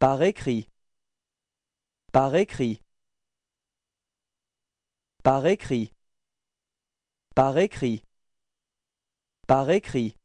Par écrit. Par écrit. Par écrit. Par écrit. Par écrit.